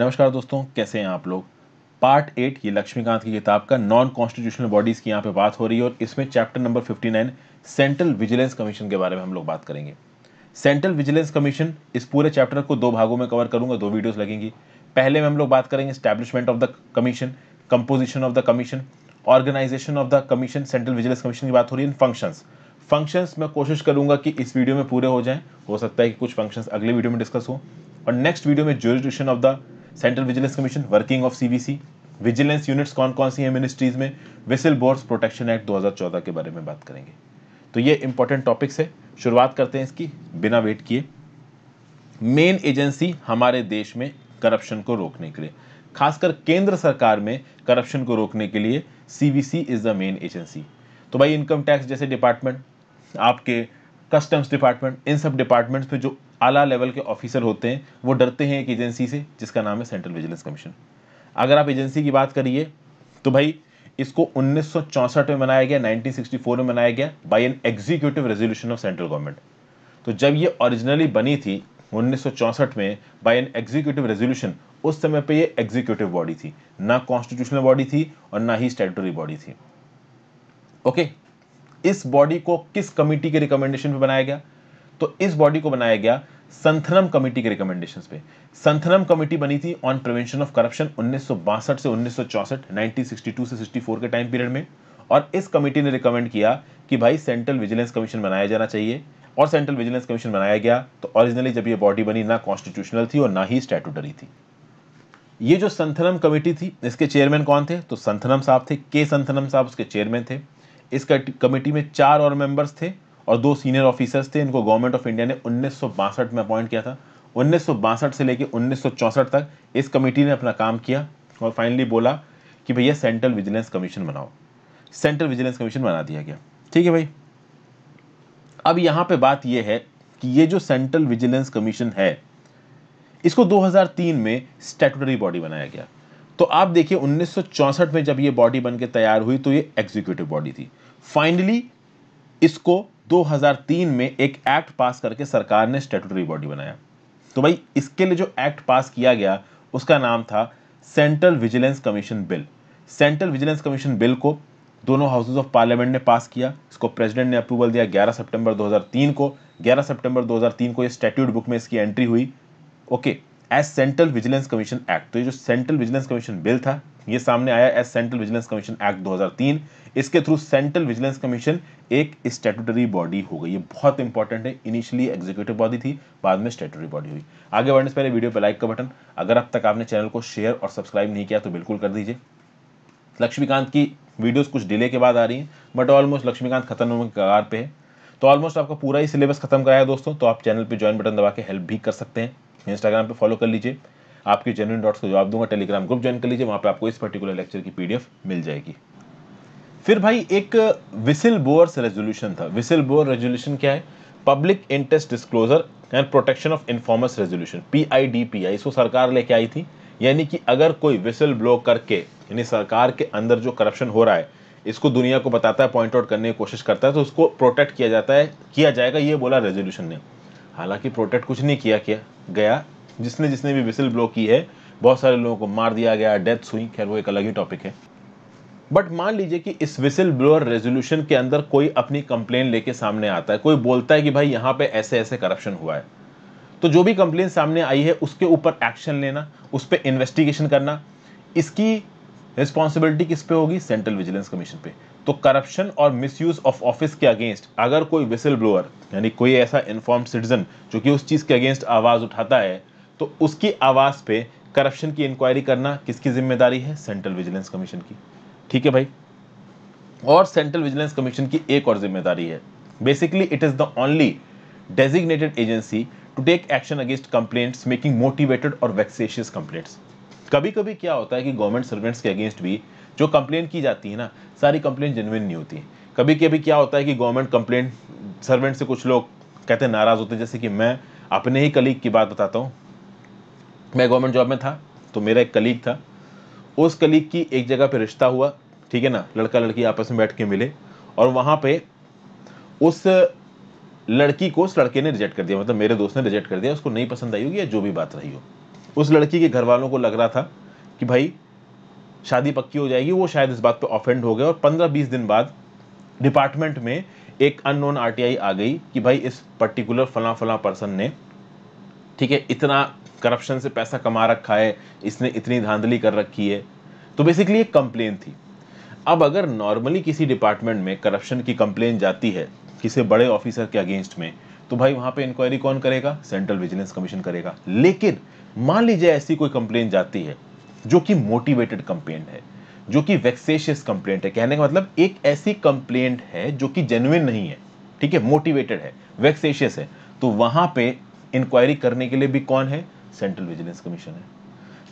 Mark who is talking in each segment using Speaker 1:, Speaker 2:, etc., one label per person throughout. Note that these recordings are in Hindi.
Speaker 1: नमस्कार दोस्तों कैसे हैं आप लोग पार्ट एट ये लक्ष्मीकांत की किताब का नॉन कॉन्स्टिट्यूशनल बॉडीज़ की यहाँ पे बात हो रही है और इसमें chapter number 59 central vigilance commission के बारे में हम लोग बात करेंगे सेंट्रल विजिलेंस कमीशन इस पूरे चैप्टर को दो भागों में कवर करूंगा दो वीडियोज़ लगेंगी पहले में हम लोग बात करेंगे establishment of the commission composition of the commission organisation of the commission central vigilance commission की बात हो रही है फंक्शन फंक्शंस मैं कोशिश करूंगा कि इस वीडियो में पूरे हो जाएं हो सकता है कि कुछ फंक्शंस अगले वीडियो में डिस्कस हो और नेक्स्ट वीडियो में jurisdiction of the central vigilance commission working of सीबीसी विजिलेंस यूनिट्स कौन कौन सी हैं मिनिस्ट्रीज में विसिल बोर्ड प्रोटेक्शन एक्ट 2014 के बारे में बात करेंगे तो ये इंपॉर्टेंट टॉपिक्स है शुरुआत करते हैं इसकी बिना वेट किए मेन एजेंसी हमारे देश में करप्शन को रोकने के लिए खासकर केंद्र सरकार में करप्शन को रोकने के लिए सीबीसी इज द मेन एजेंसी तो भाई इनकम टैक्स जैसे डिपार्टमेंट आपके कस्टम्स डिपार्टमेंट इन सब डिपार्टमेंट्स में जो आला लेवल के ऑफिसर होते हैं वो डरते हैं एक एजेंसी से जिसका नाम है सेंट्रल विजिलेंस कमीशन अगर आप एजेंसी की बात करिए तो भाई इसको 1964 में बनाया गया 1964 में बनाया गया by an executive resolution of central government तो जब ये ओरिजिनली बनी थी 1964 में बाय एन एग्जीक्यूटिव रेजोल्यूशन उस समय पे ये एग्जीक्यूटिव बॉडी थी ना कॉन्स्टिट्यूशनल बॉडी थी और ना ही स्टेटरी बॉडी थी ओके इस बॉडी को किस कमिटी के रिकमेंडेशन पे बनाया गया तो इस बॉडी को बनाया गया संथनम कमेटी के रिकमेंडेशंस पे संथनम कमेटी बनी थी ऑन प्रिवेंशन ऑफ करप्शन उन्नीस से 1964 1962 से 64 के टाइम पीरियड में और इस कमेटी ने रिकमेंड किया कि भाई सेंट्रल विजिलेंस कमीशन बनाया जाना चाहिए और सेंट्रल विजिलेंस कमीशन बनाया गया तो ओरिजिनली जब ये बॉडी बनी ना कॉन्स्टिट्यूशनल थी और ना ही स्टैटूटरी थी ये जो संथनम कमेटी थी इसके चेयरमैन कौन थे तो संथनम साहब थे के संथनम साहब उसके चेयरमैन थे इस कमेटी में चार और मेंबर्स थे और दो सीनियर ऑफिसर्स थे इनको गवर्नमेंट ऑफ इंडिया ने उन्नीस में अपॉइंट किया था उन्नीस से लेकर उन्नीस तक इस कमेटी ने अपना काम किया और फाइनली बोला कि भैया सेंट्रल विजिलेंस कमीशन बनाओ सेंट्रल विजिलेंस कमीशन बना दिया गया ठीक है भाई अब यहां पे बात यह है कि ये जो सेंट्रल विजिलेंस कमीशन है इसको 2003 में स्टेटरी बॉडी बनाया गया तो आप देखिए 1964 में जब ये बॉडी बन तैयार हुई तो ये एग्जीक्यूटिव बॉडी थी फाइनली इसको 2003 में एक एक्ट पास करके सरकार ने स्टेटूटरी बॉडी बनाया तो भाई इसके लिए जो एक्ट पास किया गया उसका नाम था central vigilance commission bill central vigilance commission bill को दोनों हाउसेज ऑफ पार्लियामेंट ने पास किया इसको प्रेसिडेंट ने अप्रूवल दिया 11 सितंबर 2003 को 11 सितंबर 2003 को ये स्टेट्यूट बुक में इसकी एंट्री हुई okay as central vigilance commission act तो ये जो सेंट्रल विजिलेंस कमीशन बिल था ये सामने आया as central vigilance commission act 2003 इसके थ्रू सेंट्रल विजिलेंस कमीशन एक स्टेटूटरी बॉडी हो गई ये बहुत इंपॉर्टेंट है इनिशियली एग्जीक्यूटिव बॉडी थी बाद में स्टेटूटरी बॉडी हुई आगे बढ़ने से पहले वीडियो पर लाइक का बटन अगर अब तक आपने चैनल को शेयर और सब्सक्राइब नहीं किया तो बिल्कुल कर दीजिए लक्ष्मीकांत की वीडियोज कुछ डिले के बाद आ रही हैं बट ऑलमोस्ट लक्ष्मीकांत खत्म होने कगार पे है तो ऑलमोस्ट आपका पूरा ही सिलेबस खत्म कराया दोस्तों तो आप चैनल पर ज्वाइन बटन दबा के हेल्प भी कर सकते हैं इंस्टाग्राम पे फॉलो कर लीजिए आपके जेनुइन डॉट्स का जवाब दूंगा टेलीग्राम ग्रुप ज्वाइन कर लीजिए वहाँ पर आपको इस पर्टिकुलर लेक्चर की पीडीएफ मिल जाएगी फिर भाई एक विसिल बोअर्स रेजोल्यूशन था विसिल बोअर रेजोल्यूशन क्या है public interest disclosure and protection of informers resolution P I D P I इसको सरकार लेके आई थी यानी कि अगर कोई विसिल ब्लो करके यानी सरकार के अंदर जो करप्शन हो रहा है इसको दुनिया को बताता है पॉइंट आउट करने की कोशिश करता है तो उसको प्रोटेक्ट किया जाता है किया जाएगा ये बोला रेजोल्यूशन ने हालांकि प्रोटेक्ट कुछ नहीं किया किया गया जिसने जिसने भी विसिल ब्लो की है बहुत सारे लोगों को मार दिया गया डेथ्स हुई खैर वो एक अलग ही टॉपिक है बट मान लीजिए कि इस विसिल ब्लोअर रेजोल्यूशन के अंदर कोई अपनी कंप्लेन लेके सामने आता है कोई बोलता है कि भाई यहाँ पे ऐसे ऐसे करप्शन हुआ है तो जो भी कंप्लेन सामने आई है उसके ऊपर एक्शन लेना उस पर इन्वेस्टिगेशन करना इसकी रिस्पॉन्सिबिलिटी किस पे होगी सेंट्रल विजिलेंस कमीशन पे तो करप्शन और मिस ऑफ ऑफिस के अगेंस्ट अगर कोई विसिल ब्लोअर यानी कोई ऐसा इन्फॉर्म सिटीजन जो कि उस चीज़ के अगेंस्ट आवाज़ उठाता है तो उसकी आवाज़ पे करप्शन की इंक्वायरी करना किसकी जिम्मेदारी है सेंट्रल विजिलेंस कमीशन की ठीक है भाई और सेंट्रल विजिलेंस कमीशन की एक और जिम्मेदारी है basically it is the only designated agency to take action against complaints making motivated और वैक्सेशियस कंप्लेंट्स कभी कभी क्या होता है कि गवर्नमेंट सर्वेंट्स के अगेंस्ट भी जो कंप्लेन की जाती है ना सारी कंप्लेन जेनविन नहीं होती कभी कभी क्या होता है कि गवर्नमेंट कंप्लेंट सर्वेंट से कुछ लोग कहते हैं नाराज़ होते हैं जैसे कि मैं अपने ही कलीग की बात बताता हूँ मैं गवर्नमेंट जॉब में था तो मेरा एक कलीग था उस कलीग की एक जगह पे रिश्ता हुआ ठीक है ना लड़का लड़की आपस में बैठ के मिले और वहाँ पे उस लड़की को उस लड़के ने रिजेक्ट कर दिया मतलब मेरे दोस्त ने रिजेक्ट कर दिया उसको नहीं पसंद आई होगी या जो भी बात रही हो उस लड़की के घर वालों को लग रहा था कि भाई शादी पक्की हो जाएगी वो शायद इस बात पर ऑफेंड हो गए और पंद्रह बीस दिन बाद डिपार्टमेंट में एक अननोन आरटीआई आ गई कि भाई इस पर्टिकुलर फला फला पर्सन ने ठीक है इतना करप्शन से पैसा कमा रखा है इसने इतनी धांधली कर रखी है तो बेसिकली एक कंप्लेन थी अब अगर नॉर्मली किसी डिपार्टमेंट में करप्शन की कंप्लेन जाती है किसी बड़े ऑफिसर के अगेंस्ट में तो भाई वहां पे इंक्वायरी कौन करेगा सेंट्रल विजिलेंस कमीशन करेगा लेकिन मान लीजिए ऐसी कोई कंप्लेन जाती है जो कि मोटिवेटेड कंप्लेन है जो कि वैक्सेशियस कंप्लेंट है कहने का मतलब एक ऐसी कंप्लेंट है जो कि जेन्युन नहीं है ठीक है मोटिवेटेड है वैक्सेशियस है तो वहां पे इंक्वायरी करने के लिए भी कौन है सेंट्रल विजिलेंस कमीशन है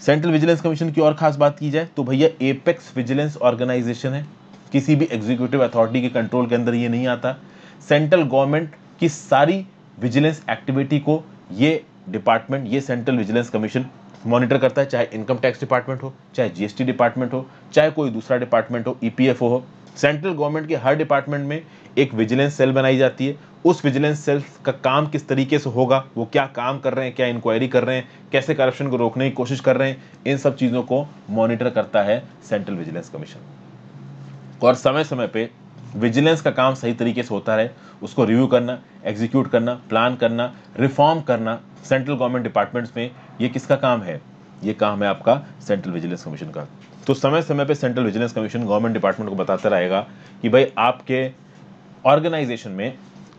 Speaker 1: सेंट्रल विजिलेंस कमीशन की और खास बात की जाए तो भैया एपेक्स विजिलेंस ऑर्गेनाइजेशन है किसी भी एग्जीक्यूटिव अथॉरिटी के कंट्रोल के अंदर ये नहीं आता सेंट्रल गवर्नमेंट की सारी विजिलेंस एक्टिविटी को ये डिपार्टमेंट ये सेंट्रल विजिलेंस कमीशन मॉनिटर करता है चाहे इनकम टैक्स डिपार्टमेंट हो चाहे जीएसटी डिपार्टमेंट हो चाहे कोई दूसरा डिपार्टमेंट हो ईपीएफओ e हो सेंट्रल गवर्नमेंट के हर डिपार्टमेंट में एक विजिलेंस सेल बनाई जाती है उस विजिलेंस सेल का काम किस तरीके से होगा वो क्या काम कर रहे हैं क्या इंक्वायरी कर रहे हैं कैसे करप्शन को रोकने की कोशिश कर रहे हैं इन सब चीज़ों को मॉनिटर करता है सेंट्रल विजिलेंस कमीशन और समय समय पे विजिलेंस का काम सही तरीके से होता रहे उसको रिव्यू करना एग्जीक्यूट करना प्लान करना रिफॉर्म करना सेंट्रल गवर्नमेंट डिपार्टमेंट्स में ये किसका काम है ये काम है आपका सेंट्रल विजिलेंस कमीशन का तो समय समय पे central vigilance commission government department को बताता रहेगा कि भाई आपके ऑर्गेनाइजेशन में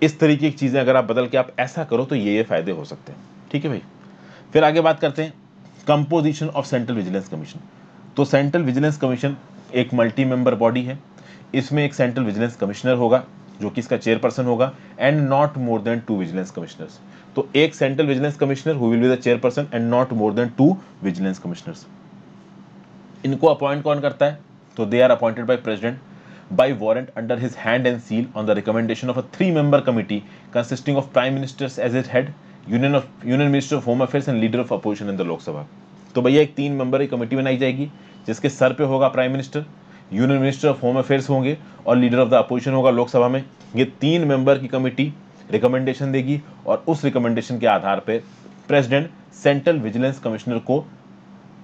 Speaker 1: इस तरीके की चीज़ें अगर आप बदल के आप ऐसा करो तो ये ये फायदे हो सकते हैं ठीक है भाई फिर आगे बात करते हैं composition of central vigilance commission तो सेंट्रल विजिलेंस कमीशन एक मल्टी मेंबर बॉडी है इसमें एक सेंट्रल विजिलेंस कमिश्नर होगा जो कि इसका चेयरपर्सन होगा and not more than two vigilance commissioners तो एक central vigilance commissioner who will be the chairperson and not more than two vigilance commissioners इनको अपॉइंट कौन करता है तो they are appointed by president by warrant under his hand and seal on the recommendation of a three member committee consisting of prime ministers as it head union of union minister of home affairs and leader of opposition in the Lok Sabha तो भैया एक तीन मेंबर की कमेटी बनाई जाएगी जिसके सर पे होगा prime minister union minister of home affairs होंगे और लीडर ऑफ द अपोजिशन होगा लोकसभा में ये तीन मेंबर की कमेटी रिकमेंडेशन देगी और उस रिकमेंडेशन के आधार पर प्रेसिडेंट सेंट्रल विजिलेंस कमिश्नर को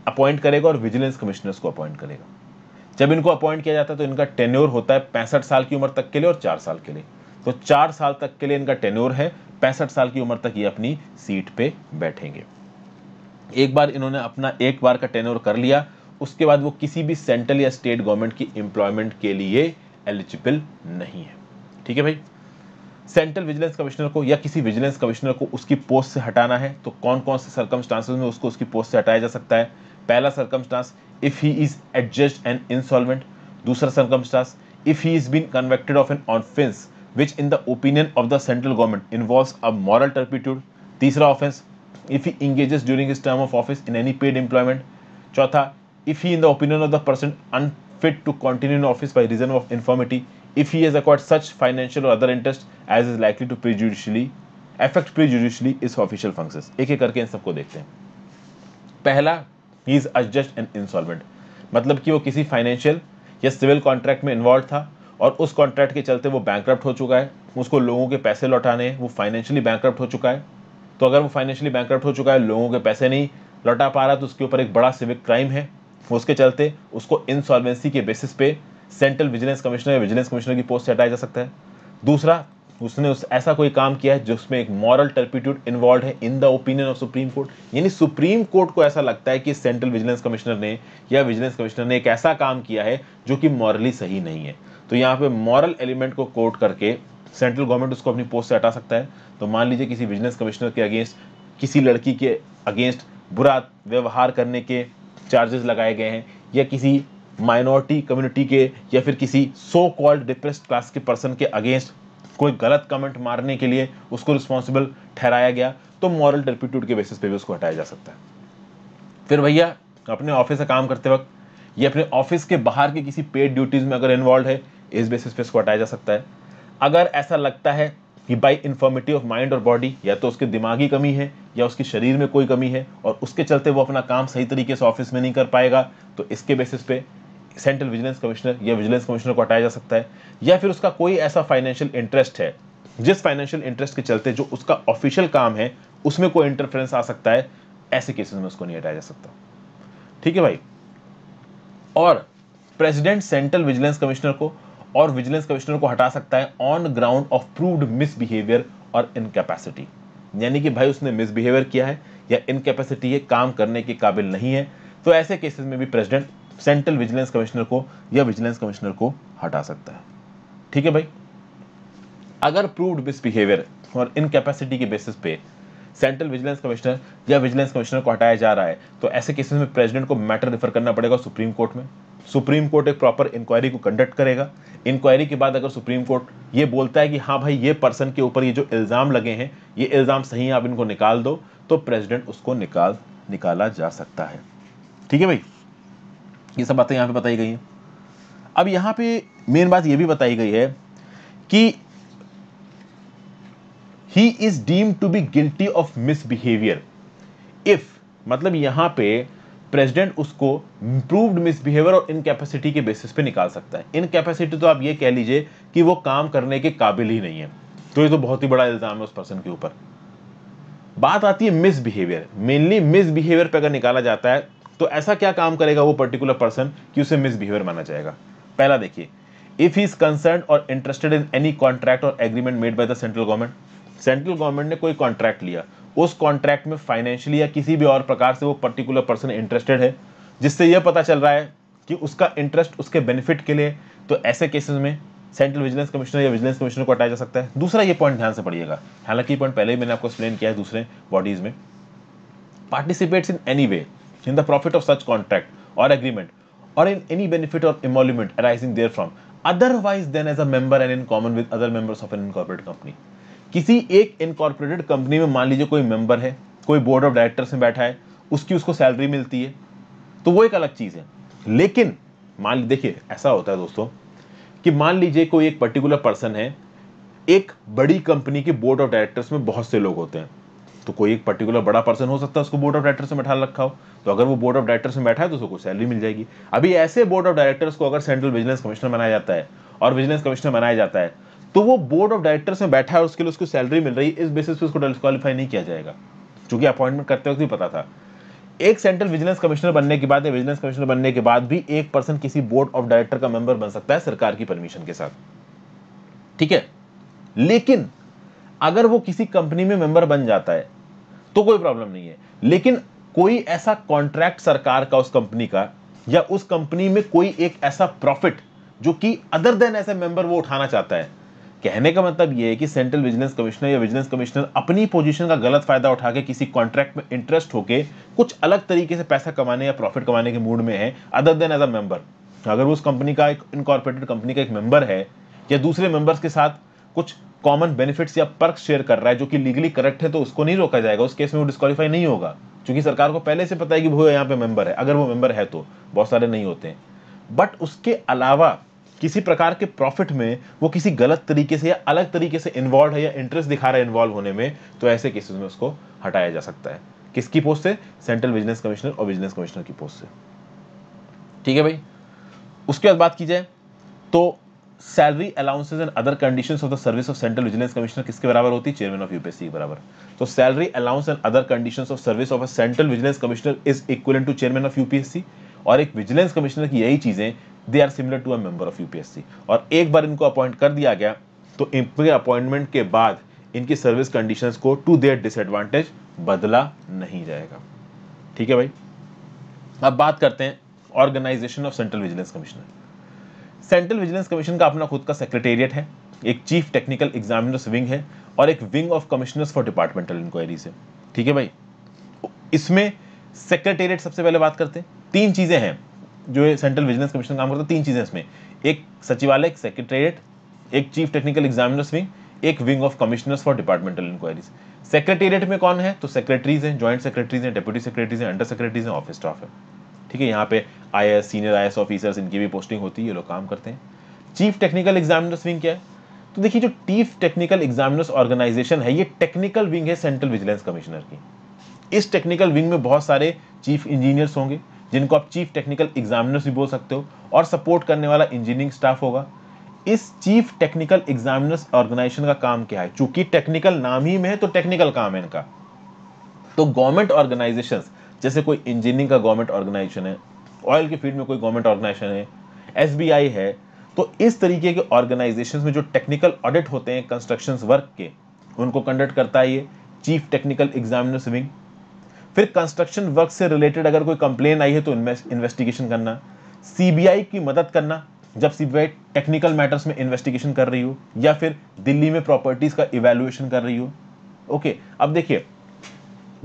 Speaker 1: अपॉइंट करेगा और विजिलेंस कमिश्नर्स को अपॉइंट करेगा जब इनको अपॉइंट किया जाता है तो इनका टेन्योर होता है पैंसठ साल की उम्र तक के लिए और चार साल के लिए तो चार साल तक के लिए इनका टेन्योर है पैंसठ साल की उम्र तक ये अपनी सीट पे बैठेंगे एक बार इन्होंने अपना एक बार का टेन्योर कर लिया उसके बाद वो किसी भी सेंट्रल या स्टेट गवर्नमेंट की एम्प्लॉयमेंट के लिए एलिजिबल नहीं है ठीक है भाई सेंट्रल विजिलेंस कमिश्नर को या किसी विजिलेंस कमिश्नर को उसकी पोस्ट से हटाना है तो कौन कौन से सर्कमस्टांसेस में उसको उसकी पोस्ट से हटाया जा सकता है पहला circumstance if he is adjust an insolvent दूसरा circumstance if he is been convicted of an offence which in the opinion of the central government involve a moral turpitude तीसरा offence if he engages during his term of office in any paid employment चौथा if he in the opinion of the person unfit to continue in office by reason of infirmity if he is accord such financial और other interest as is likely to prejudicially affect prejudicially his official function एक एक करके इन सबको देखते हैं पहला he is adjust an insolvent मतलब कि वो किसी फाइनेंशियल या सिविल कॉन्ट्रैक्ट में इन्वॉल्व था और उस कॉन्ट्रैक्ट के चलते वो बैंक हो चुका है उसको लोगों के पैसे लौटाने हैं वो फाइनेंशियली बैंक हो चुका है तो अगर वो फाइनेंशियली बैंक हो चुका है लोगों के पैसे नहीं लौटा पा रहा तो उसके ऊपर एक बड़ा सिविक क्राइम है उसके चलते उसको इंसॉल्वेंसी के बेसिस पे सेंट्रल विजिलेंस कमिश्नर या विजिलेंस कमिश्नर की पोस्ट से हटाया जा सकता है दूसरा उसने उस ऐसा कोई काम किया है जिसमें एक मॉरल टर्पिट्यूड इन्वॉल्व है in the opinion of supreme court यानी सुप्रीम कोर्ट को ऐसा लगता है कि सेंट्रल विजिलेंस कमिश्नर ने या विजिलेंस कमिश्नर ने एक ऐसा काम किया है जो कि मॉरली सही नहीं है तो यहाँ पे मॉरल एलिमेंट को कोर्ट करके सेंट्रल गवर्नमेंट उसको अपनी पोस्ट से हटा सकता है तो मान लीजिए किसी विजिलेंस कमिश्नर के अगेंस्ट किसी लड़की के अगेंस्ट बुरा व्यवहार करने के चार्जेस लगाए गए हैं या किसी माइनॉरिटी कम्युनिटी के या फिर किसी सो कॉल्ड डिप्रेस्ड क्लास के पर्सन के अगेंस्ट कोई गलत कमेंट मारने के लिए उसको रिस्पॉन्सिबल ठहराया गया तो मॉरल टर्पिट्यूड के बेसिस पे भी उसको हटाया जा सकता है फिर भैया अपने ऑफिस से काम करते वक्त ये अपने ऑफिस के बाहर के किसी पेड ड्यूटीज़ में अगर इन्वॉल्व है इस बेसिस पे इसको हटाया जा सकता है अगर ऐसा लगता है कि बाई इन्फॉर्मिटी ऑफ माइंड और बॉडी या तो उसके दिमागी कमी है या उसके शरीर में कोई कमी है और उसके चलते वो अपना काम सही तरीके से ऑफिस में नहीं कर पाएगा तो इसके बेसिस पे सेंट्रल विजिलेंस कमिश्नर या विजिलेंस कमिश्नर को हटाया जा सकता है या फिर उसका कोई ऐसा फाइनेंशियल इंटरेस्ट है जिस फाइनेंशियल इंटरेस्ट के चलते जो उसका ऑफिशियल काम है उसमें कोई इंटरफेरेंस आ सकता है ऐसे केसेस में उसको नहीं हटाया जा सकता ठीक है भाई और प्रेसिडेंट सेंट्रल विजिलेंस कमिश्नर को और विजिलेंस कमिश्नर को हटा सकता है on ground of proved misbehaviour और इनकेपेसिटी यानी कि भाई उसने मिसबिहेवियर किया है या इनकेपेसिटी है काम करने के काबिल नहीं है तो ऐसे केसेस में भी प्रेसिडेंट सेंट्रल विजिलेंस कमिश्नर को या विजिलेंस कमिश्नर को हटा सकता है ठीक है भाई अगर प्रूव्ड मिसबिहेवियर और इनकेपेसिटी के बेसिस पे सेंट्रल विजिलेंस कमिश्नर या विजिलेंस कमिश्नर को हटाया जा रहा है तो ऐसे केसेस में प्रेसिडेंट को मैटर रेफर करना पड़ेगा सुप्रीम कोर्ट में सुप्रीम कोर्ट एक प्रॉपर इंक्वायरी को कंडक्ट करेगा इंक्वायरी के बाद अगर सुप्रीम कोर्ट ये बोलता है कि हाँ भाई ये पर्सन के ऊपर ये जो इल्ज़ाम लगे हैं ये इल्ज़ाम सही है आप इनको निकाल दो तो प्रेसिडेंट उसको निकाल निकाला जा सकता है ठीक है भाई ये सब बातें यहाँ पे बताई गई हैं अब यहाँ पे मेन बात ये भी बताई गई है कि he is deem to be guilty of misbehaviour if मतलब यहाँ पे प्रेसिडेंट उसको इम्प्रूव्ड मिसबिहेवियर और इनकेपेसिटी के बेसिस पे निकाल सकता है इनकेपेसिटी तो आप ये कह लीजिए कि वो काम करने के काबिल ही नहीं है तो ये तो बहुत ही बड़ा इल्ज़ाम है उस पर्सन के ऊपर बात आती है मिसबिहेवियर मेनली मिसबिहेवियर पर अगर निकाला जाता है तो ऐसा क्या काम करेगा वो पर्टिकुलर पर्सन कि उसे मिसबिहेवियर माना जाएगा पहला देखिए इफ ही इज कंसर्न और इंटरेस्टेड इन एनी कॉन्ट्रैक्ट और agreement made by the central government central government ने कोई कॉन्ट्रैक्ट लिया उस कॉन्ट्रैक्ट में फाइनेंशियली या किसी भी और प्रकार से वो पर्टिकुलर पर्सन इंटरेस्टेड है जिससे यह पता चल रहा है कि उसका इंटरेस्ट उसके बेनिफिट के लिए तो ऐसे केसेस में सेंट्रल विजिलेंस कमिश्नर या विजिलेंस कमिश्नर को हटाया जा सकता है दूसरा ये पॉइंट ध्यान से पढ़िएगा हालांकि पॉइंट पहले ही मैंने आपको एक्सप्लेन किया है दूसरे बॉडीज में participates in any way in the profit of such contract और एग्रीमेंट और इन एनी बेनिफिट और emolument arising therefrom otherwise than as a member and in common with other members of an incorporate company किसी एक इनकॉर्पोरेटेड कंपनी में मान लीजिए कोई मेंबर है कोई बोर्ड ऑफ डायरेक्टर्स में बैठा है उसकी उसको सैलरी मिलती है तो वो एक अलग चीज है लेकिन मान लीजिए देखिए ऐसा होता है दोस्तों कि मान लीजिए कोई एक पर्टिकुलर पर्सन है एक बड़ी कंपनी के बोर्ड ऑफ डायरेक्टर्स में बहुत से लोग होते हैं तो कोई एक पर्टिकुलर बड़ा पर्सन हो सकता है उसको बोर्ड ऑफ डायरेक्टर से बैठा रखा हो तो अगर वो बोर्ड ऑफ डायरेक्टर में बैठा है तो उसको सैलरी मिल जाएगी अभी ऐसे बोर्ड ऑफ डायरेक्टर्स को अगर सेंट्रल विजिलेंस कमिश्नर बनाया जाता है और विजिलेंस कमिश्नर बनाया जाता है तो वो बोर्ड ऑफ डायरेक्टर्स में बैठा है उसके लिए उसको सैलरी मिल रही है इस बेसिस पे उसको डिस्कालीफाई नहीं किया जाएगा चूंकि अपॉइंटमेंट करते वक्त भी पता था एक सेंट्रल विजिलेंस कमिश्नर बनने के बाद या विजिलेंस कमिश्नर बनने के बाद भी एक पर्सन किसी बोर्ड ऑफ डायरेक्टर का मेंबर बन सकता है सरकार की परमिशन के साथ ठीक है लेकिन अगर वो किसी कंपनी में मेंबर बन जाता है तो कोई प्रॉब्लम नहीं है लेकिन कोई ऐसा कॉन्ट्रैक्ट सरकार का उस कंपनी का या उस कंपनी में कोई एक ऐसा प्रॉफिट जो कि अदर देन ऐसे मेंबर वो उठाना चाहता है कहने का मतलब ये है कि सेंट्रल विजिलेंस कमिश्नर या विजिलेंस कमिश्नर अपनी पोजीशन का गलत फायदा उठा के किसी कॉन्ट्रैक्ट में इंटरेस्ट होके कुछ अलग तरीके से पैसा कमाने या प्रॉफिट कमाने के मूड में है other than as a member अगर उस कंपनी का एक इनकॉर्पोरेटेड कंपनी का एक मेंबर है या दूसरे मेंबर्स के साथ कुछ कॉमन बेनिफिट्स या पर्क शेयर कर रहा है जो कि लीगली करेक्ट है तो उसको नहीं रोका जाएगा उस केस में वो डिस्कालीफाई नहीं होगा क्योंकि सरकार को पहले से पता है कि वो यहाँ पे मेंबर है अगर वो मेंबर है तो बहुत सारे नहीं होते हैं बट उसके अलावा किसी प्रकार के प्रॉफिट में वो किसी गलत तरीके से या अलग तरीके से इन्वॉल्व है या इंटरेस्ट दिखा रहा है इन्वॉल्व होने में तो ऐसे केसेस में उसको हटाया जा सकता है किसकी पोस्ट से सेंट्रल बिजनेस कमिश्नर और बिजनेस कमिश्नर की पोस्ट से ठीक है भाई उसके बाद बात की जाए तो salary allowances and other condition of the service of central vigilance commissioner किसके बराबर होती है चेयरमैन ऑफ यूपीएससी के बराबर तो salary allowance and other condition of service of a central vigilance commissioner is equal to chairman of UPSC और एक विजिलेंस कमिश्नर की यही चीजें they are similar to a member of UPSC और एक बार इनको अपॉइंट कर दिया गया तो इनके अपॉइंटमेंट के बाद इनकी सर्विस कंडीशन को टू देयर डिसएडवांटेज बदला नहीं जाएगा ठीक है भाई अब बात करते हैं organisation of central vigilance commissioner central vigilance commission का अपना खुद का सेक्रेटेरिएट है एक चीफ टेक्निकल एग्जामिनर्स विंग है और एक wing of commissioners for departmental inquiries है ठीक है भाई इसमें सेक्रेटेरिएट सबसे पहले बात करते हैं तीन चीज़ें हैं जो सेंट्रल विजिलेंस कमीशन काम करता है तीन चीज़ें इसमें एक सचिवालय एक सेक्रेटेरिएट एक चीफ टेक्निकल एग्जामिनर्स विंग एक wing of commissioners for departmental inquiries secretariat में कौन है तो सेक्रेटरीज हैं जॉइंट सेक्रेटरीज हैं डेप्यूटी सेक्रेटरीज हैं अंडर सेक्रेटरीज हैं ऑफिस स्टाफ है ठीक है यहाँ पे I S senior I officers इनकी भी पोस्टिंग होती है ये लोग काम करते हैं चीफ टेक्निकल एग्जामिनर्स विंग क्या है तो देखिए जो चीफ टेक्निकल एग्जामिनर्स ऑर्गेनाइजेशन है ये टेक्निकल विंग है सेंट्रल विजिलेंस कमिश्नर की इस टेक्निकल विंग में बहुत सारे चीफ इंजीनियर्स होंगे जिनको आप चीफ टेक्निकल एग्जामिनर्स भी बोल सकते हो और सपोर्ट करने वाला इंजीनियरिंग स्टाफ होगा इस चीफ टेक्निकल एग्जामिनर्स ऑर्गेनाइजेशन का काम क्या है चूंकि टेक्निकल नाम ही में है तो टेक्निकल काम है इनका तो गवर्नमेंट ऑर्गेनाइजेशंस जैसे कोई इंजीनियरिंग का गवर्नमेंट ऑर्गेनाइजेशन है ऑयल के फील्ड में कोई गवर्नमेंट ऑर्गेनाइजेशन है एस है तो इस तरीके के ऑर्गेनाइजेशन में जो टेक्निकल ऑडिट होते हैं कंस्ट्रक्शन वर्क के उनको कंडक्ट करता है ये चीफ टेक्निकल एग्जामिनर सिविंग फिर कंस्ट्रक्शन वर्क से रिलेटेड अगर कोई कंप्लेन आई है तो इन्वेस्टिगेशन करना सीबीआई की मदद करना जब सीबीआई टेक्निकल मैटर्स में इन्वेस्टिगेशन कर रही हो या फिर दिल्ली में प्रॉपर्टीज का इवेल्युएशन कर रही हो ओके अब देखिए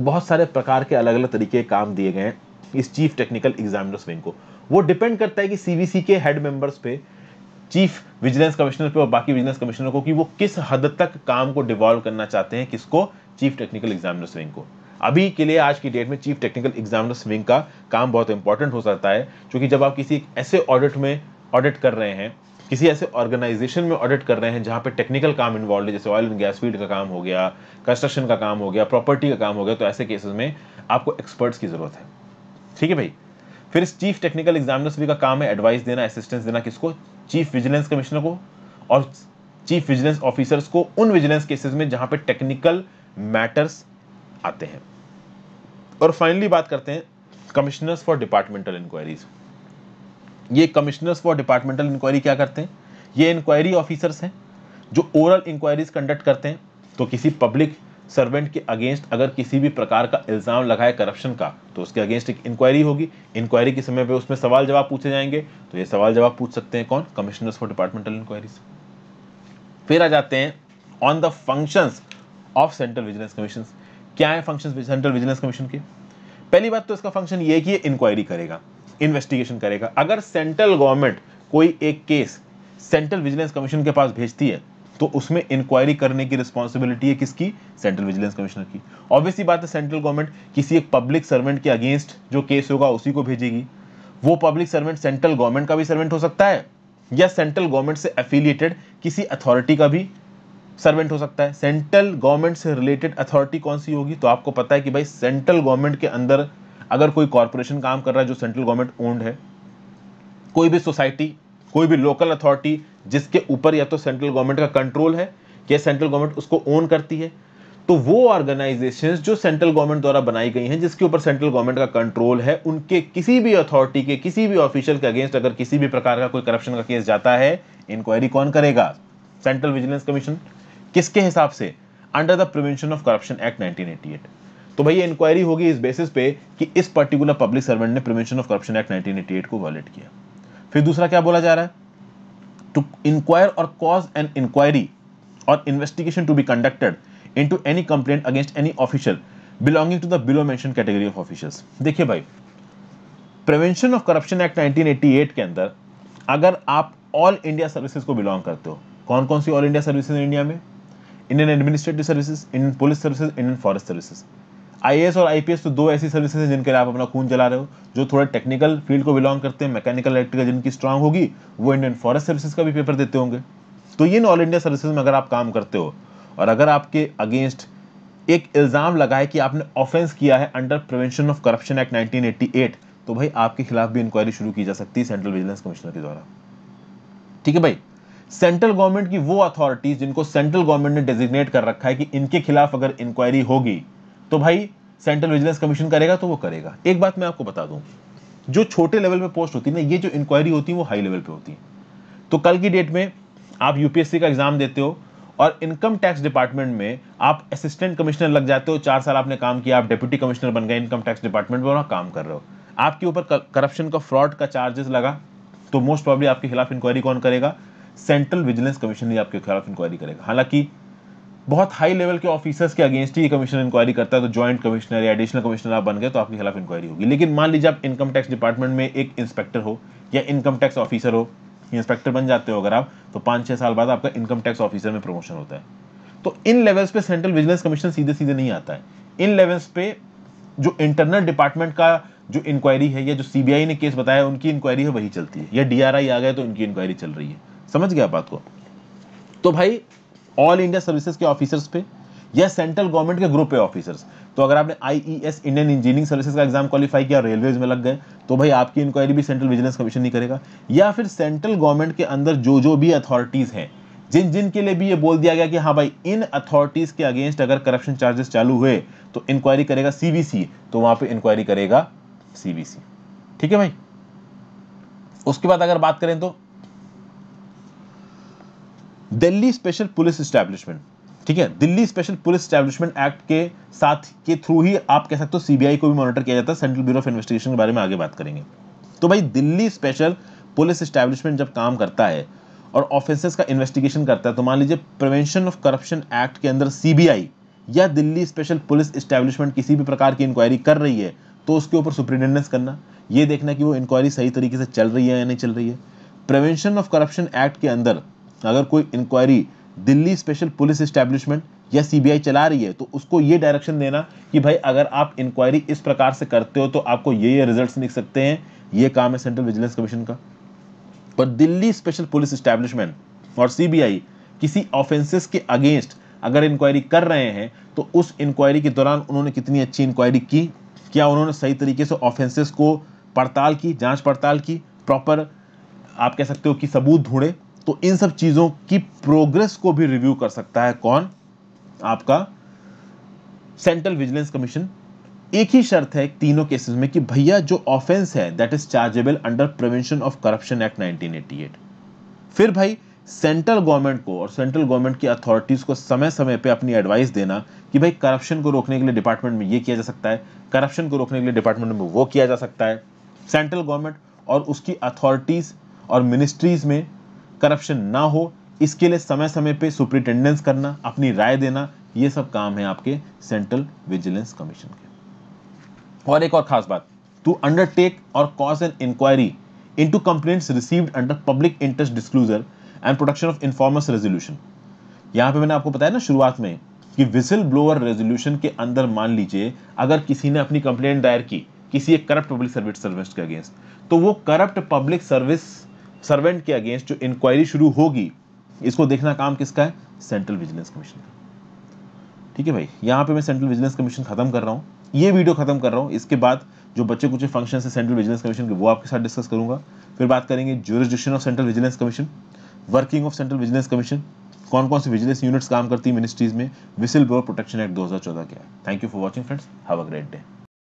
Speaker 1: बहुत सारे प्रकार के अलग अलग तरीके काम दिए गए हैं इस चीफ टेक्निकल एग्जामिनर्स विंग को वो डिपेंड करता है कि सीबीसी के हेड मेंबर्स पे चीफ विजिलेंस कमिश्नर पे और बाकी विजिलेंस कमिश्नर को कि वो किस हद तक काम को डिवॉल्व करना चाहते हैं किसको चीफ टेक्निकल एग्जामिनर्स विंग को अभी के लिए आज की डेट में चीफ टेक्निकल एग्जामिनर्स विंग का काम बहुत इंपॉर्टेंट हो सकता है क्योंकि जब आप किसी ऐसे ऑडिट में ऑडिट कर रहे हैं किसी ऐसे ऑर्गेनाइजेशन में ऑडिट कर रहे हैं जहाँ पे टेक्निकल काम इन्वॉल्व है जैसे ऑयल एंड गैस फील्ड का काम हो गया कंस्ट्रक्शन का काम हो गया प्रॉपर्टी का काम हो गया तो ऐसे केसेस में आपको एक्सपर्ट्स की ज़रूरत है ठीक है भाई फिर इस चीफ टेक्निकल एग्जामिनर्स भी का काम है एडवाइस देना असिस्टेंस देना किसको चीफ विजिलेंस कमिश्नर को और चीफ विजिलेंस ऑफिसर्स को उन विजिलेंस केसेस में जहाँ पे टेक्निकल मैटर्स आते हैं और फाइनली बात करते हैं कमिश्नर्स फॉर डिपार्टमेंटल इंक्वायरीज़ ये कमिश्नर्स फॉर डिपार्टमेंटल इंक्वायरी क्या करते हैं ये इंक्वायरी ऑफिसर्स हैं जो ओरल इंक्वायरीज कंडक्ट करते हैं तो किसी पब्लिक सर्वेंट के अगेंस्ट अगर किसी भी प्रकार का इल्ज़ाम लगाए करप्शन का तो उसके अगेंस्ट एक इंक्वायरी होगी इंक्वायरी के समय पे उसमें सवाल जवाब पूछे जाएंगे तो ये सवाल जवाब पूछ सकते हैं कौन कमिश्नर्स फॉर डिपार्टमेंटल इंक्वायरीज फिर आ जाते हैं on the functions of central vigilance commission क्या है फंक्शन सेंट्रल विजिलेंस कमीशन के पहली बात तो इसका फंक्शन ये कि ये इंक्वायरी करेगा इन्वेस्टिगेशन करेगा अगर सेंट्रल गवर्नमेंट कोई एक केस सेंट्रल विजिलेंस कमीशन के पास भेजती है तो उसमें इंक्वायरी करने की रिस्पॉन्सिबिलिटी है किसकी सेंट्रल विजिलेंस कमिश्नर की ऑब्वियसली बात है सेंट्रल गवर्नमेंट किसी एक पब्लिक सर्वेंट के अगेंस्ट जो केस होगा उसी को भेजेगी वो पब्लिक सर्वेंट सेंट्रल गवर्नमेंट का भी सर्वेंट हो सकता है या सेंट्रल गवर्नमेंट से एफिलिएटेड किसी अथॉरिटी का भी सर्वेंट हो सकता है सेंट्रल गवर्नमेंट से रिलेटेड अथॉरिटी कौन सी होगी तो आपको पता है कि भाई सेंट्रल गवर्नमेंट के अंदर अगर कोई कॉरपोरेशन काम कर रहा है जो सेंट्रल गवर्नमेंट ओन्ड है कोई भी सोसाइटी कोई भी लोकल अथॉरिटी जिसके ऊपर या तो सेंट्रल गवर्नमेंट का कंट्रोल है या सेंट्रल गवर्नमेंट उसको ओन करती है तो वो ऑर्गेनाइजेशन जो सेंट्रल गवर्नमेंट द्वारा बनाई गई हैं जिसके ऊपर सेंट्रल गवर्नमेंट का कंट्रोल है उनके किसी भी अथॉरिटी के किसी भी ऑफिशियल के अगेंस्ट अगर किसी भी प्रकार का कोई करप्शन का केस जाता है इंक्वायरी कौन करेगा सेंट्रल विजिलेंस कमीशन किसके हिसाब से under the prevention of corruption act nineteen तो भैया इंक्वायरी होगी इस बेसिस पे कि इस पर्टिकुलर पब्लिक सर्वेंट ने प्रिवेंशन ऑफ करप्शन एक्ट 1988 को वायलेट किया फिर दूसरा क्या बोला जा रहा है टू इंक्वायर और कॉज एन इंक्वायरी और investigation to be conducted to any complaint against any official belonging to the below mention category of official देखिए भाई prevention of corruption act eight के अंदर अगर आप ऑल इंडिया सर्विसेज को बिलोंग करते हो कौन कौन सी ऑल इंडिया सर्विसेज इंडिया में Indian administrative services Indian police services Indian forest services I और आई तो दो ऐसी सर्विसेज हैं जिनके लिए आप अपना खून जला रहे हो जो थोड़े टेक्निकल फील्ड को बिलोंग करते हैं मैकेनिकल इलेक्ट्रिकल जिनकी स्ट्रांग होगी वो इंडियन फॉरेस्ट सर्विसेज का भी पेपर देते होंगे तो ये ऑल इंडिया सर्विसेज में अगर आप काम करते हो और अगर आपके अगेंस्ट एक इल्ज़ाम लगा है कि आपने ऑफेंस किया है under prevention of corruption act nineteen तो भाई आपके खिलाफ भी इंक्वायरी शुरू की जा सकती है सेंट्रल विजिलेंस कमिश्नर के द्वारा ठीक है भाई सेंट्रल गवर्नमेंट की वो अथॉरिटीज जिनको सेंट्रल गवर्नमेंट ने डेजिग्नेट कर रखा है कि इनके खिलाफ अगर इंक्वायरी होगी तो भाई सेंट्रल विजिलेंस कमीशन करेगा तो वो करेगा एक बात मैं आपको बता दूं जो छोटे लेवल पे पोस्ट होती है ना ये जो इंक्वायरी होती है वो हाई लेवल पे होती है तो कल की डेट में आप यूपीएससी का एग्जाम देते हो और इनकम टैक्स डिपार्टमेंट में आप असिस्टेंट कमिश्नर लग जाते हो चार साल आपने काम किया आप डिप्यूटी कमिश्नर बन गए इनकम टैक्स डिपार्टमेंट में काम कर रहे हो आपके ऊपर करप्शन का फ्रॉड का चार्जेस लगा तो मोस्ट प्रॉब्ली आपके खिलाफ इंक्वायरी कौन करेगा सेंट्रल विजिलेंस कमीशन ही आपके खिलाफ इंक्वायरी करेगा हालांकि बहुत हाई लेवल के ऑफिसर्स के अगेंस्ट ही कमीशन इंक्वायरी करता है तो ज्वाइंट कमिश्नर या एडिशनल कमिश्नर आप बन गए तो आपके खिलाफ इंक्वायरी होगी लेकिन मान लीजिए आप इनकम टैक्स डिपार्टमेंट में एक इंस्पेक्टर हो या इनकम टैक्स ऑफिसर हो इंस्पेक्टर बन जाते हो अगर आप तो पाँच छः साल बाद आपका इनकम टैक्स ऑफिसर में प्रमोशन होता है तो इन लेवल्स पे सेंट्रल विजिलेंस कमीशन सीधे सीधे नहीं आता है इन लेवल्स पे जो इंटरनल डिपार्टमेंट का जो इंक्वायरी है या जो सीबीआई ने केस बताया उनकी इंक्वायरी है वही चलती है या डीआरआई आ गए तो उनकी इंक्वायरी चल रही है समझ गया बात को तो भाई ऑल इंडिया सर्विसेज के ऑफिसर्स पे या सेंट्रल गवर्नमेंट के ग्रुप पे ऑफिसर्स तो अगर आपने आईईएस इंडियन इंजीनियरिंग सर्विसेज का एग्जाम क्वालिफाई किया रेलवेज में लग गए तो भाई आपकी इंक्वायरी भी सेंट्रल विजिलेंस कमीशन नहीं करेगा या फिर सेंट्रल गवर्नमेंट के अंदर जो जो भी अथॉरिटीज़ हैं जिन जिन के लिए भी ये बोल दिया गया कि हाँ भाई इन अथॉरिटीज़ के अगेंस्ट अगर करप्शन चार्जेस चालू हुए तो इंक्वायरी करेगा सीबीसी तो वहां पर इंक्वायरी करेगा सीबीसी ठीक है भाई उसके बाद अगर बात करें तो दिल्ली स्पेशल पुलिस स्टैब्लिशमेंट ठीक है Delhi special police establishment act के साथ के थ्रू ही आप कह सकते हो सीबीआई को भी मॉनिटर किया जाता है सेंट्रल ब्यूरो ऑफ इन्वेस्टिगेशन के बारे में आगे बात करेंगे तो भाई दिल्ली स्पेशल पुलिस स्टैब्लिशमेंट जब काम करता है और ऑफेंसेस का इन्वेस्टिगेशन करता है तो मान लीजिए प्रिवेंशन ऑफ करप्शन एक्ट के अंदर सीबीआई या दिल्ली स्पेशल पुलिस स्टैब्लिशमेंट किसी भी प्रकार की इंक्वायरी कर रही है तो उसके ऊपर सुप्रिंटेंडेंस करना यह देखना कि वो इंक्वायरी सही तरीके से चल रही है या नहीं चल रही है प्रिवेंशन ऑफ करप्शन एक्ट के अंदर अगर कोई inquiry Delhi special police establishment या सीबीआई चला रही है तो उसको ये डायरेक्शन देना कि भाई अगर आप इंक्वायरी इस प्रकार से करते हो तो आपको ये ये रिजल्ट्स लिख सकते हैं ये काम है सेंट्रल विजिलेंस कमीशन का पर दिल्ली स्पेशल पुलिस स्टैब्लिशमेंट और सीबीआई किसी ऑफेंसेस के अगेंस्ट अगर इंक्वायरी कर रहे हैं तो उस इंक्वायरी के दौरान उन्होंने कितनी अच्छी इंक्वायरी की क्या उन्होंने सही तरीके से ऑफेंसेस को पड़ताल की जाँच पड़ताल की प्रॉपर आप कह सकते हो कि सबूत ढूंढे तो इन सब चीज़ों की प्रोग्रेस को भी रिव्यू कर सकता है कौन आपका सेंट्रल विजिलेंस कमीशन एक ही शर्त है तीनों केसेस में कि भैया जो ऑफेंस है that is chargeable under prevention of corruption act 1988 फिर भाई सेंट्रल गवर्नमेंट को और सेंट्रल गवर्नमेंट की अथॉरिटीज़ को समय समय पे अपनी एडवाइस देना कि भाई करप्शन को रोकने के लिए डिपार्टमेंट में ये किया जा सकता है करप्शन को रोकने के लिए डिपार्टमेंट में वो किया जा सकता है सेंट्रल गवर्नमेंट और उसकी अथॉरिटीज़ और मिनिस्ट्रीज़ में करप्शन ना हो इसके लिए समय समय पे सुप्रिटेंडेंस करना अपनी राय देना ये सब काम है आपके सेंट्रल विजिलेंस कमीशन के और एक और खास बात टू अंडरटेक और cause an inquiry to complain received under public interest disclosure and production of informers resolution यहां पे मैंने आपको बताया ना शुरुआत में कि विसल ब्लोअर रेजोल्यूशन के अंदर मान लीजिए अगर किसी ने अपनी कंप्लेंट दायर की किसी एक करप्ट पब्लिक सर्विस सर्विस के अगेंस्ट तो वो करप्ट पब्लिक सर्विस सर्वेंट के अगेंस्ट जो इंक्वायरी शुरू होगी इसको देखना काम किसका है सेंट्रल विजिलेंस कमीशन का ठीक है भाई यहाँ पे मैं सेंट्रल विजिलेंस कमीशन खत्म कर रहा हूँ ये वीडियो खत्म कर रहा हूँ इसके बाद जो बच्चे कुछ फंक्शन है सेंट्रल विजिलेंस कमीशन के वो आपके साथ डिस्कस करूंगा फिर बात करेंगे jurisdiction of central vigilance commission working of central vigilance commission कौन कौन सी विजिलेंस यूनिट्स काम करती है मिनिस्ट्रीज में विसिल ब्लोअर प्रोटेक्शन एक्ट दो चौदह क्या है thank you for watching friends have a great day